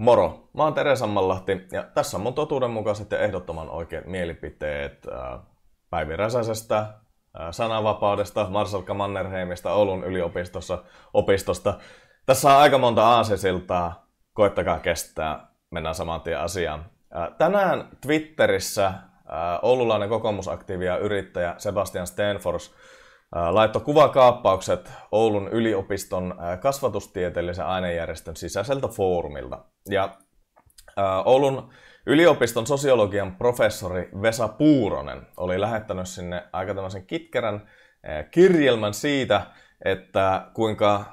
Moro! Mä oon Tere Sammanlahti ja tässä on mun totuudenmukaiset ja ehdottoman oikeat mielipiteet äh, Päivi Räsäsestä, äh, sananvapaudesta, Marsalka Mannerheimista, Oulun yliopistossa, opistosta. Tässä on aika monta aasisiltaa, koittakaa kestää, mennään saman tien asiaan. Äh, tänään Twitterissä oululainen kokoomusaktiivi ja yrittäjä Sebastian Stenfors laittoi kuvakaappaukset Oulun yliopiston kasvatustieteellisen ainejärjestön sisäiseltä foorumilta. Ja Oulun yliopiston sosiologian professori Vesa Puuronen oli lähettänyt sinne aika tämmöisen kitkerän kirjelmän siitä, että kuinka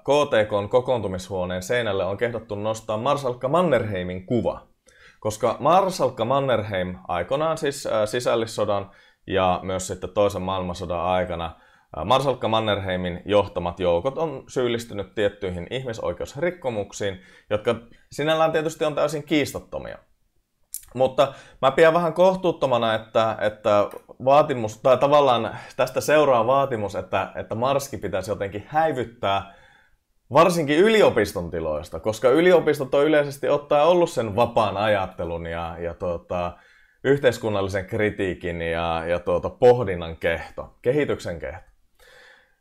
KTKn kokoontumishuoneen seinälle on kehdottu nostaa Marsalkka Mannerheimin kuva. Koska Marsalkka Mannerheim aikanaan siis sisällissodan ja myös sitten toisen maailmansodan aikana Marsalkka Mannerheimin johtamat joukot on syyllistynyt tiettyihin ihmisoikeusrikkomuksiin, jotka sinällään tietysti on täysin kiistattomia. Mutta mä pidän vähän kohtuuttomana, että, että vaatimus, tai tavallaan tästä seuraa vaatimus, että, että Marski pitäisi jotenkin häivyttää varsinkin yliopiston tiloista, koska yliopistot on yleisesti ottaen ollut sen vapaan ajattelun ja, ja tota, yhteiskunnallisen kritiikin ja, ja tuota, pohdinnan kehto, kehityksen kehto.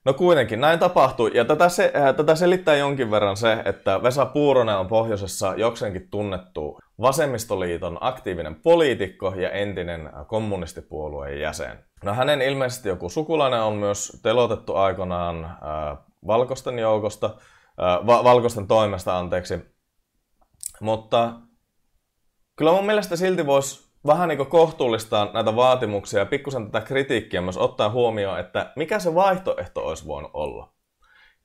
No kuitenkin, näin tapahtui. Ja tätä, se, äh, tätä selittää jonkin verran se, että Vesa Puuronen on pohjoisessa jokseenkin tunnettu vasemmistoliiton aktiivinen poliitikko ja entinen äh, kommunistipuolueen jäsen. No hänen ilmeisesti joku sukulainen on myös telotettu aikanaan äh, valkosten joukosta, äh, va- valkosten toimesta, anteeksi. Mutta kyllä mun mielestä silti voisi vähän niin kohtuullistaa näitä vaatimuksia ja pikkusen tätä kritiikkiä myös ottaa huomioon, että mikä se vaihtoehto olisi voinut olla.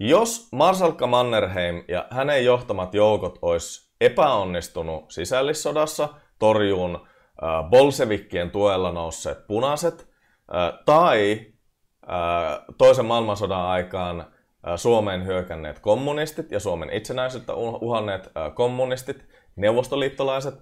Jos Marsalkka Mannerheim ja hänen johtamat joukot olisi epäonnistunut sisällissodassa torjuun äh, bolsevikkien tuella nousseet punaiset, äh, tai äh, toisen maailmansodan aikaan Suomeen hyökänneet kommunistit ja Suomen itsenäisyyttä uhanneet kommunistit, neuvostoliittolaiset,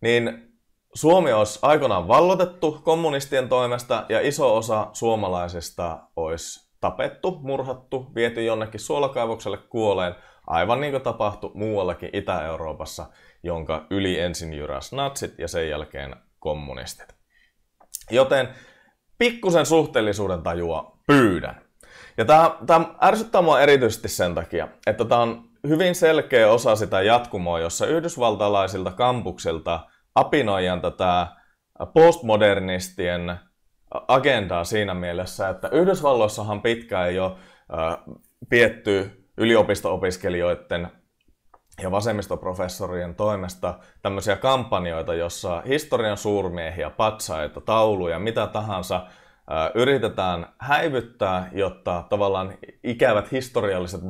niin Suomi olisi aikoinaan vallotettu kommunistien toimesta ja iso osa suomalaisista olisi tapettu, murhattu, viety jonnekin suolakaivokselle kuoleen, aivan niin kuin tapahtui muuallakin Itä-Euroopassa, jonka yli ensin jyräs natsit ja sen jälkeen kommunistit. Joten pikkusen suhteellisuuden tajua pyydän. Ja tämä, tämä ärsyttää mua erityisesti sen takia, että tämä on hyvin selkeä osa sitä jatkumoa, jossa yhdysvaltalaisilta kampuksilta – apinoijan tätä postmodernistien agendaa siinä mielessä, että Yhdysvalloissahan pitkään jo pietty yliopisto-opiskelijoiden ja vasemmistoprofessorien toimesta tämmöisiä kampanjoita, jossa historian suurmiehiä, patsaita, tauluja, mitä tahansa yritetään häivyttää, jotta tavallaan ikävät historialliset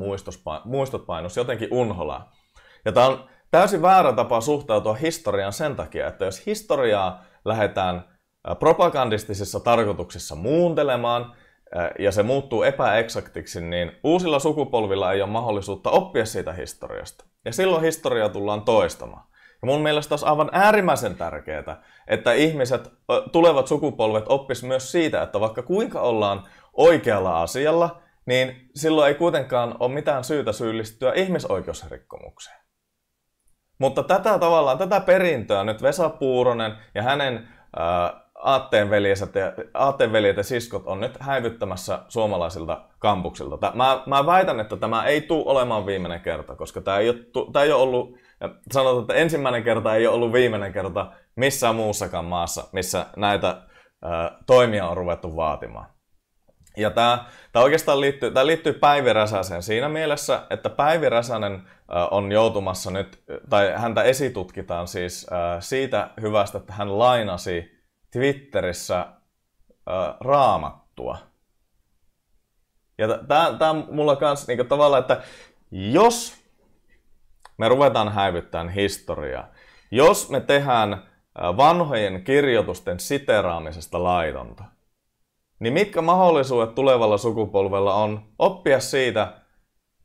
muistot painus jotenkin unholaan. Ja tämä on täysin väärä tapa suhtautua historiaan sen takia, että jos historiaa lähdetään propagandistisissa tarkoituksissa muuntelemaan ja se muuttuu epäeksaktiksi, niin uusilla sukupolvilla ei ole mahdollisuutta oppia siitä historiasta. Ja silloin historiaa tullaan toistamaan. Ja mun mielestä olisi aivan äärimmäisen tärkeää, että ihmiset, tulevat sukupolvet oppis myös siitä, että vaikka kuinka ollaan oikealla asialla, niin silloin ei kuitenkaan ole mitään syytä syyllistyä ihmisoikeusrikkomukseen. Mutta tätä tavallaan, tätä perintöä nyt Vesa Puuronen ja hänen aatteenveljet ja, ja siskot on nyt häivyttämässä suomalaisilta kampuksilta. Tää, mä, mä väitän, että tämä ei tule olemaan viimeinen kerta, koska tämä ei, ole, tämä ei ole ollut, sanotaan, että ensimmäinen kerta ei ole ollut viimeinen kerta missään muussakaan maassa, missä näitä ää, toimia on ruvettu vaatimaan. Ja tämä, tämä oikeastaan liittyy, tämä liittyy Päivi Räsäseen siinä mielessä, että Päivi Räsänen on joutumassa nyt, tai häntä esitutkitaan siis siitä hyvästä, että hän lainasi Twitterissä raamattua. Ja tämä, tämä on mulla kanssa niin tavallaan, että jos me ruvetaan häivyttämään historiaa, jos me tehdään vanhojen kirjoitusten siteraamisesta laitonta, niin mitkä mahdollisuudet tulevalla sukupolvella on oppia siitä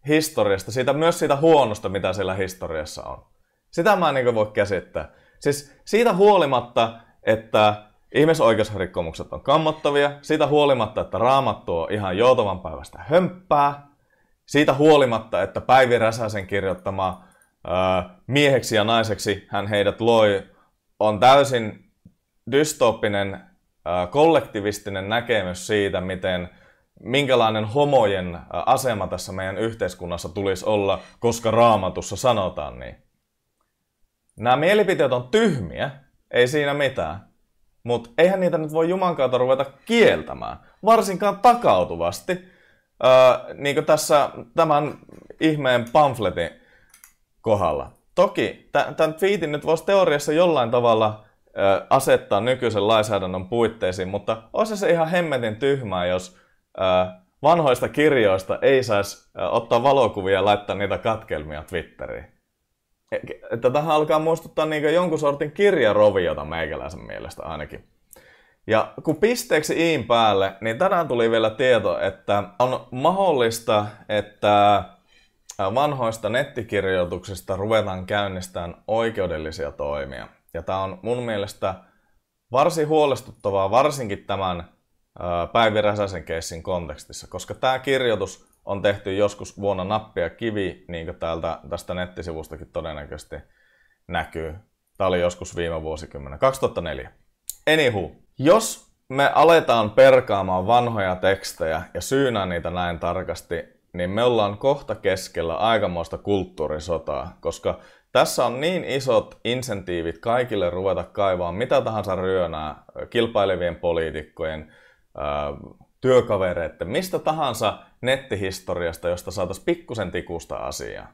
historiasta, siitä, myös siitä huonosta, mitä siellä historiassa on. Sitä mä en niin voi käsittää. Siis siitä huolimatta, että ihmisoikeusrikkomukset on kammottavia, siitä huolimatta, että raamattu on ihan joutavan päivästä hömppää, siitä huolimatta, että Päivi Räsäsen kirjoittama öö, mieheksi ja naiseksi hän heidät loi, on täysin dystooppinen kollektivistinen näkemys siitä, miten minkälainen homojen asema tässä meidän yhteiskunnassa tulisi olla, koska raamatussa sanotaan niin. Nämä mielipiteet on tyhmiä, ei siinä mitään. Mutta eihän niitä nyt voi Juman kautta ruveta kieltämään, varsinkaan takautuvasti. Öö, niin kuin tässä tämän ihmeen pamfletin kohdalla. Toki tämän tweetin nyt voisi teoriassa jollain tavalla asettaa nykyisen lainsäädännön puitteisiin, mutta olisi se ihan hemmetin tyhmää, jos vanhoista kirjoista ei saisi ottaa valokuvia ja laittaa niitä katkelmia Twitteriin. E, että tähän alkaa muistuttaa niin jonkun sortin kirjaroviota meikäläisen mielestä ainakin. Ja kun pisteeksi iin päälle, niin tänään tuli vielä tieto, että on mahdollista, että vanhoista nettikirjoituksista ruvetaan käynnistämään oikeudellisia toimia. Ja tämä on mun mielestä varsin huolestuttavaa, varsinkin tämän Päivi Räsäsen keissin kontekstissa, koska tämä kirjoitus on tehty joskus vuonna nappia kivi, niin kuin täältä, tästä nettisivustakin todennäköisesti näkyy. Tämä oli joskus viime vuosikymmenen, 2004. Anywho, jos me aletaan perkaamaan vanhoja tekstejä ja syynä niitä näin tarkasti, niin me ollaan kohta keskellä aikamoista kulttuurisotaa, koska tässä on niin isot insentiivit kaikille ruveta kaivaa mitä tahansa ryönää kilpailevien poliitikkojen, työkavereiden, mistä tahansa nettihistoriasta, josta saataisiin pikkusen tikusta asiaa.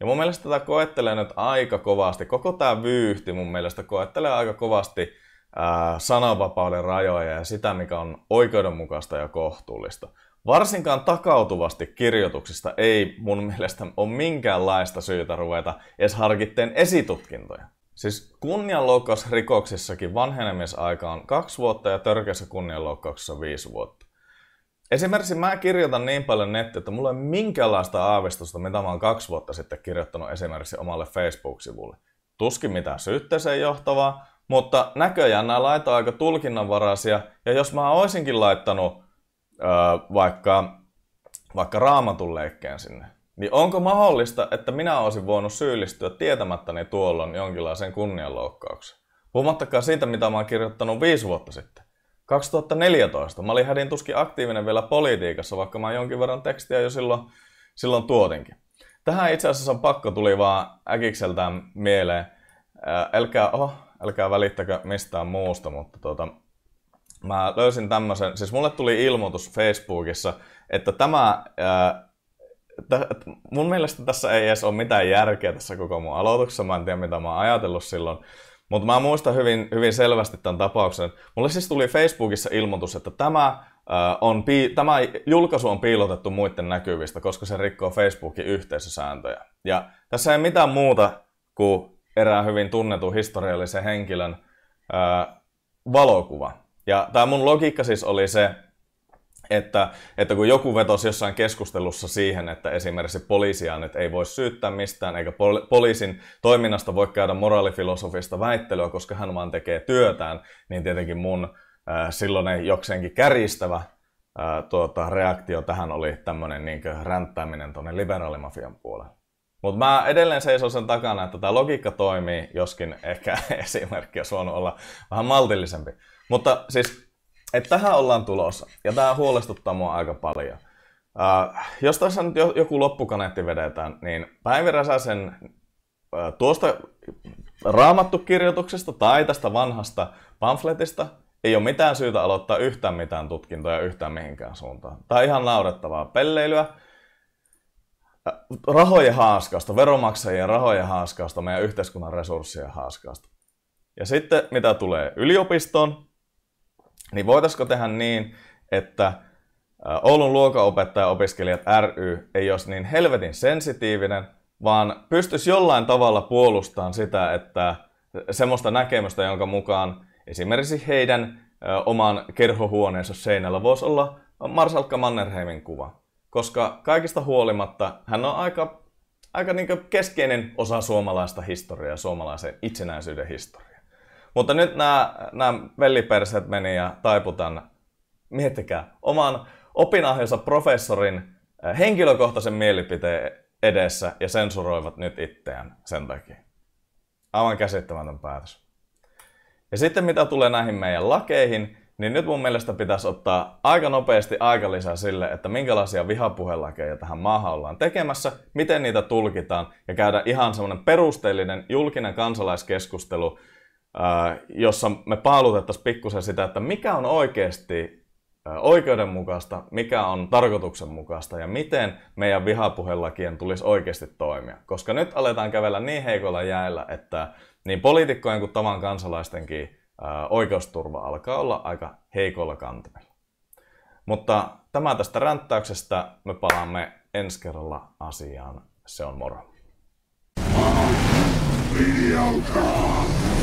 Ja mun mielestä tätä koettelee nyt aika kovasti, koko tämä vyyhti mun mielestä koettelee aika kovasti ää, sananvapauden rajoja ja sitä, mikä on oikeudenmukaista ja kohtuullista. Varsinkaan takautuvasti kirjoituksista ei mun mielestä ole minkäänlaista syytä ruveta edes harkitteen esitutkintoja. Siis kunnianloukkausrikoksissakin vanhenemisaika on kaksi vuotta ja törkeässä kunnianloukkauksessa viisi vuotta. Esimerkiksi mä kirjoitan niin paljon nettiä, että mulla ei ole minkäänlaista aavistusta, mitä mä oon kaksi vuotta sitten kirjoittanut esimerkiksi omalle Facebook-sivulle. Tuskin mitään syytteeseen johtavaa, mutta näköjään nämä laita aika tulkinnanvaraisia, ja jos mä oisinkin laittanut vaikka, vaikka raamatun leikkeen sinne, niin onko mahdollista, että minä olisin voinut syyllistyä tietämättäni tuolloin jonkinlaiseen kunnianloukkaukseen? Puhumattakaan siitä, mitä mä oon kirjoittanut viisi vuotta sitten. 2014. Mä olin hädin tuskin aktiivinen vielä politiikassa, vaikka mä jonkin verran tekstiä jo silloin, silloin tuotinkin. Tähän itse asiassa pakko tuli vaan äkikseltään mieleen. Älkää, oh, älkää välittäkö mistään muusta, mutta tuota, mä löysin tämmöisen, siis mulle tuli ilmoitus Facebookissa, että tämä, ää, äh, t- mun mielestä tässä ei edes ole mitään järkeä tässä koko mun aloituksessa, mä en tiedä mitä mä oon ajatellut silloin, mutta mä muistan hyvin, hyvin selvästi tämän tapauksen. Mulle siis tuli Facebookissa ilmoitus, että tämä, ää, äh, on pii- tämä julkaisu on piilotettu muiden näkyvistä, koska se rikkoo Facebookin yhteisösääntöjä. Ja tässä ei mitään muuta kuin erään hyvin tunnetun historiallisen henkilön ää, äh, valokuva ja tämä mun logiikka siis oli se, että, että kun joku vetosi jossain keskustelussa siihen, että esimerkiksi poliisia nyt ei voi syyttää mistään, eikä poliisin toiminnasta voi käydä moraalifilosofista väittelyä, koska hän vaan tekee työtään, niin tietenkin mun äh, silloinen jokseenkin kärjistävä äh, tuota, reaktio tähän oli tämmöinen niin ränttäminen tuonne liberaalimafian puolelle. Mutta mä edelleen seison sen takana, että tämä logiikka toimii, joskin ehkä esimerkkiä suon olla vähän maltillisempi. Mutta siis, että tähän ollaan tulossa. Ja tämä huolestuttaa mua aika paljon. Äh, jos tässä nyt joku loppukaneetti vedetään, niin Päivi Räsäsen äh, tuosta raamattukirjoituksesta tai tästä vanhasta pamfletista ei ole mitään syytä aloittaa yhtään mitään tutkintoja yhtään mihinkään suuntaan. Tämä on ihan naurettavaa pelleilyä äh, rahojen haaskausta, veromaksajien rahojen haaskausta, meidän yhteiskunnan resurssien haaskausta. Ja sitten mitä tulee yliopistoon, niin voitaisiko tehdä niin, että Oulun luokanopettaja-opiskelijat ry ei olisi niin helvetin sensitiivinen, vaan pystyisi jollain tavalla puolustamaan sitä, että semmoista näkemystä, jonka mukaan esimerkiksi heidän oman kerhohuoneensa seinällä voisi olla Marsalkka Mannerheimin kuva. Koska kaikista huolimatta hän on aika, aika niin keskeinen osa suomalaista historiaa, suomalaisen itsenäisyyden historiaa. Mutta nyt nämä, nämä velliperseet meni ja taiputan, miettikää, oman opinahjonsa professorin eh, henkilökohtaisen mielipiteen edessä ja sensuroivat nyt itseään sen takia. Aivan käsittämätön päätös. Ja sitten mitä tulee näihin meidän lakeihin, niin nyt mun mielestä pitäisi ottaa aika nopeasti aika lisää sille, että minkälaisia vihapuhelakeja tähän maahan ollaan tekemässä, miten niitä tulkitaan ja käydä ihan semmoinen perusteellinen julkinen kansalaiskeskustelu Äh, jossa me paalutettaisiin pikkusen sitä, että mikä on oikeasti äh, oikeudenmukaista, mikä on tarkoituksenmukaista ja miten meidän vihapuhelakien tulisi oikeasti toimia. Koska nyt aletaan kävellä niin heikolla jäällä, että niin poliitikkojen kuin tavan kansalaistenkin äh, oikeusturva alkaa olla aika heikolla kantimella. Mutta tämä tästä ränttäyksestä. Me palaamme ensi kerralla asiaan. Se on moro. Videokaa!